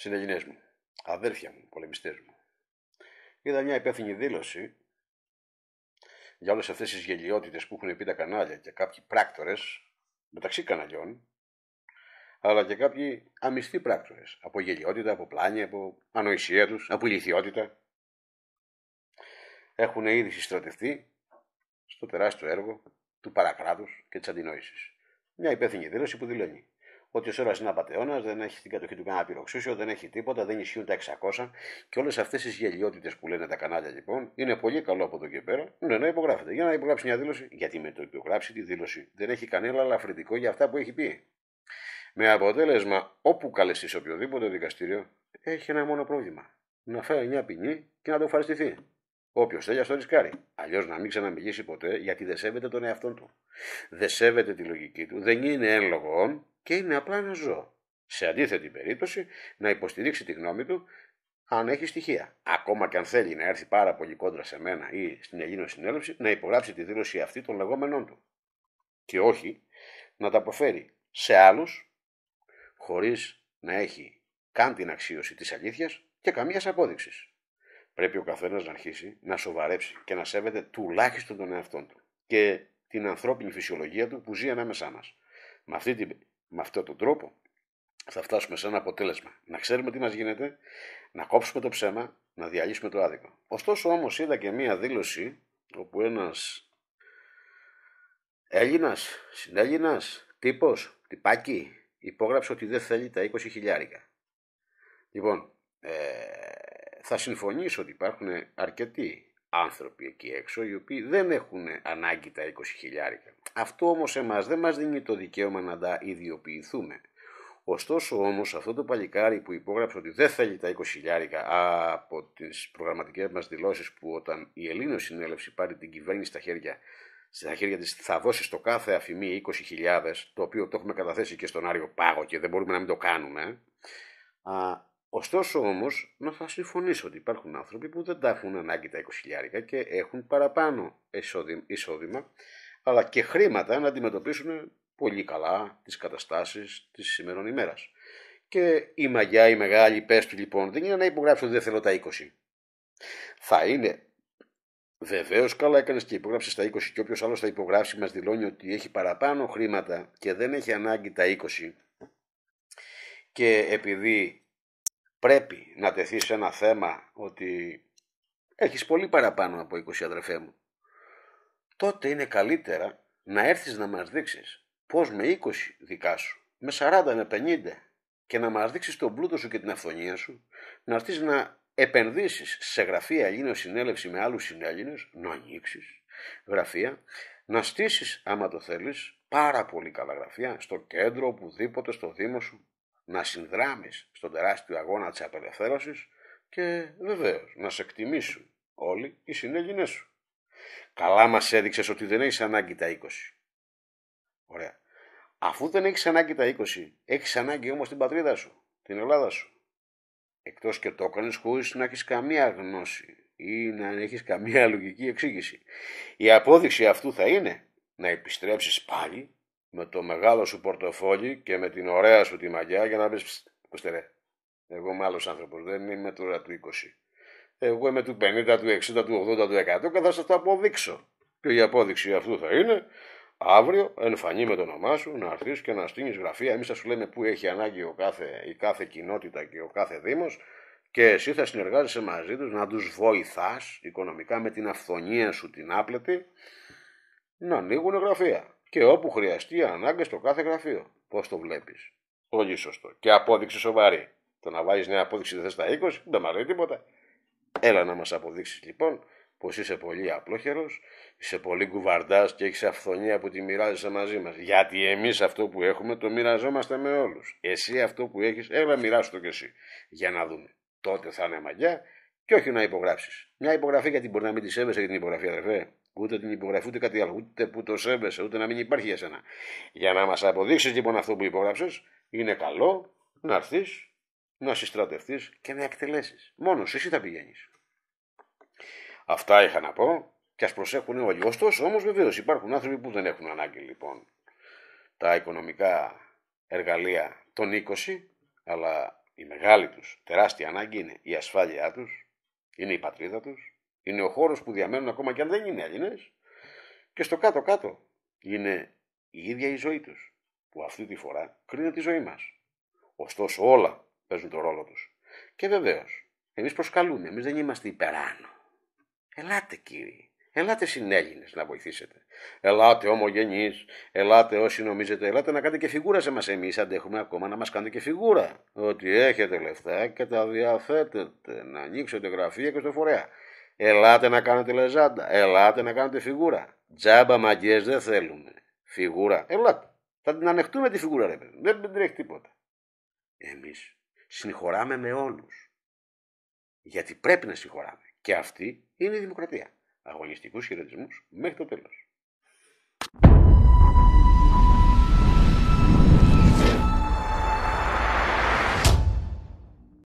συνεργινέ μου, αδέρφια μου, πολεμιστές μου. Είδα μια υπεύθυνη δήλωση για όλες αυτές τις γελιότητες που έχουν πει τα κανάλια και κάποιοι πράκτορες μεταξύ καναλιών, αλλά και κάποιοι αμυστοί πράκτορες από γελιότητα, από πλάνη, από ανοησία τους, από ηλικιότητα. Έχουν ήδη συστρατευτεί στο τεράστιο έργο του παρακράτους και της αντινόησης. Μια υπεύθυνη δήλωση που δηλώνει ότι ο Σέρβας είναι απαταιώνας, δεν έχει την κατοχή του κανένα πυροξούσιο, δεν έχει τίποτα, δεν ισχύουν τα 600 και όλες αυτές τις γελιότητες που λένε τα κανάλια λοιπόν είναι πολύ καλό από εδώ και πέρα. Ναι, να υπογράφεται. Για να υπογράψει μια δήλωση, γιατί με το υπογράψει τη δήλωση δεν έχει κανένα λαφρυντικό για αυτά που έχει πει. Με αποτέλεσμα, όπου καλεστείς οποιοδήποτε δικαστήριο, έχει ένα μόνο πρόβλημα. Να φάει μια ποινή και να το ευχαριστηθεί. Όποιος θέλει, α το ρισκάρει. Αλλιώς να μην ξαναμιλήσει ποτέ γιατί δεν σέβεται τον εαυτό του. Δεν σέβεται τη λογική του, δεν είναι εν και είναι απλά ένα ζώο. Σε αντίθετη περίπτωση, να υποστηρίξει τη γνώμη του αν έχει στοιχεία. Ακόμα και αν θέλει να έρθει πάρα πολύ κόντρα σε μένα ή στην Ελλήνων Συνέλευση, να υπογράψει τη δήλωση αυτή των λεγόμενών του. Και όχι να τα αποφέρει σε άλλους χωρίς να έχει καν την αξίωση της αλήθειας και καμίας απόδειξης. Πρέπει ο καθένας να αρχίσει να σοβαρέψει και να σέβεται τουλάχιστον τον εαυτό του και την ανθρώπινη φυσιολογία του που ζει ανάμεσά μας. Με, αυτή με αυτόν τον τρόπο θα φτάσουμε σε ένα αποτέλεσμα. Να ξέρουμε τι μας γίνεται, να κόψουμε το ψέμα, να διαλύσουμε το άδικο. Ωστόσο όμως είδα και μία δήλωση όπου ένας Έλληνας, συνέλληνας, τύπος, τυπάκι, υπόγραψε ότι δεν θέλει τα 20 χιλιάρικα. Λοιπόν, ε, θα συμφωνήσω ότι υπάρχουν αρκετοί άνθρωποι εκεί έξω οι οποίοι δεν έχουν ανάγκη τα 20 χιλιάρικα. Αυτό όμως εμάς δεν μας δίνει το δικαίωμα να τα ιδιοποιηθούμε. Ωστόσο όμως αυτό το παλικάρι που υπόγραψε ότι δεν θέλει τα 20 χιλιάρικα από τις προγραμματικές μας δηλώσεις που όταν η Ελλήνο συνέλευση πάρει την κυβέρνηση στα χέρια στα της θα δώσει στο κάθε αφημί 20.000, το οποίο το έχουμε καταθέσει και στον Άριο Πάγο και δεν μπορούμε να μην το κάνουμε, Ωστόσο όμως, να θα συμφωνήσω ότι υπάρχουν άνθρωποι που δεν τα έχουν ανάγκη τα 20.000 και έχουν παραπάνω εισόδημα, αλλά και χρήματα να αντιμετωπίσουν πολύ καλά τις καταστάσεις της σήμερα ημέρας. Και η μαγιά, η μεγάλη του λοιπόν δεν είναι να υπογράψει ότι δεν θέλω τα 20. Θα είναι Βεβαίως, καλά έκανες και υπογράψεις τα 20 και όποιος άλλος θα υπογράψει μας δηλώνει ότι έχει παραπάνω χρήματα και δεν έχει ανάγκη τα 20. Και επειδή πρέπει να τεθεί σε ένα θέμα ότι έχεις πολύ παραπάνω από 20 αδερφέ μου, τότε είναι καλύτερα να έρθεις να μας δείξεις πώς με 20 δικά σου, με 40, με 50 και να μας δείξεις τον πλούτο σου και την αυθονία σου, να έρθεις να επενδύσεις σε γραφεία Ελλήνων συνέλευση με άλλους συνέλληνες, να ανοίξεις γραφεία, να στήσεις άμα το θέλεις πάρα πολύ καλά γραφεία στο κέντρο, οπουδήποτε, στο δήμο σου, να συνδράμεις στον τεράστιο αγώνα της απελευθέρωσης και βεβαίως να σε εκτιμήσουν όλοι οι συνέλληνές σου. Καλά μας έδειξες ότι δεν έχεις ανάγκη τα 20. Ωραία. Αφού δεν έχεις ανάγκη τα 20, έχεις ανάγκη όμως την πατρίδα σου, την Ελλάδα σου. Εκτός και το έκανες χωρίς να έχεις καμία γνώση ή να έχεις καμία λογική εξήγηση. Η απόδειξη αυτού θα είναι να επιστρέψεις πάλι με το μεγάλο σου πορτοφόλι και με την ωραία σου τη μαγιά για να πεις ρε, εγώ είμαι άλλος άνθρωπος, δεν είμαι τώρα του 20». Εγώ είμαι του 50, του 60, του 80, του 100 και θα σας το αποδείξω. Και η απόδειξη αυτού θα είναι αύριο εμφανεί με το όνομά σου να έρθεις και να στείλεις γραφεία. Εμείς θα σου λέμε πού έχει ανάγκη ο κάθε, η κάθε κοινότητα και ο κάθε Δήμος και εσύ θα συνεργάζεσαι μαζί τους να τους βοηθάς οικονομικά με την αυθονία σου την άπλετη να ανοίγουν γραφεία και όπου χρειαστεί ανάγκη στο κάθε γραφείο. Πώς το βλέπεις. Πολύ σωστό. Και απόδειξη σοβαρή. Το να βάζεις μια απόδειξη δεν θες τα 20, δεν λέει τίποτα. Έλα να μας αποδείξεις λοιπόν πως είσαι πολύ απλόχερος, είσαι πολύ κουβαρντάς και έχεις αυθονία που τη μοιράζεσαι μαζί μας. Γιατί εμείς αυτό που έχουμε το μοιραζόμαστε με όλους. Εσύ αυτό που έχεις, έλα μοιράσου το κι εσύ. Για να δούμε. Τότε θα είναι μαγιά και όχι να υπογράψεις. Μια υπογραφή γιατί μπορεί να μην τη σέβεσαι για την υπογραφή, αδερφέ. Ούτε την υπογραφή, ούτε κάτι άλλο. Ούτε που το σέβεσαι, ούτε να μην υπάρχει για σένα. Για να μας αποδείξεις λοιπόν αυτό που υπογράψες, είναι καλό να έρθεις, να συστρατευτείς και να εκτελέσεις. Μόνος εσύ θα πηγαίνεις. Αυτά είχα να πω και ας προσέχουν όλοι. Ωστόσο, όμως βεβαίως υπάρχουν άνθρωποι που δεν έχουν ανάγκη λοιπόν τα οικονομικά εργαλεία των 20, αλλά η μεγάλη τους τεράστια ανάγκη είναι η ασφάλειά τους, είναι η πατρίδα τους, είναι ο χώρος που διαμένουν ακόμα και αν δεν είναι Έλληνες. Και στο κάτω-κάτω είναι η ίδια η ζωή τους, που αυτή τη φορά κρίνει τη ζωή μας. Ωστόσο όλα παίζουν τον ρόλο τους. Και βεβαίως, εμείς προσκαλούμε, εμείς δεν είμαστε υπεράνω. Ελάτε κύριοι, ελάτε συνέλληνε να βοηθήσετε. Ελάτε ομογενείς, ελάτε όσοι νομίζετε, ελάτε να κάνετε και φιγούρα σε μας. Εμείς αντέχουμε ακόμα να μας κάνετε και φιγούρα. Ότι έχετε λεφτά και τα διαθέτετε να ανοίξετε γραφεία και στο φορέα. Ελάτε να κάνετε λεζάντα. Ελάτε να κάνετε φιγούρα. Τζάμπα μαγκέ δεν θέλουμε. Φιγούρα. Ελάτε. Θα την ανεχτούμε τη φιγούρα, ρε παιδί. Δεν, δεν τρέχει τίποτα. Εμείς συγχωράμε με όλους. Γιατί πρέπει να συγχωράμε. Και αυτή είναι η δημοκρατία. Αγωνιστικούς χαιρετισμούς μέχρι το τέλος.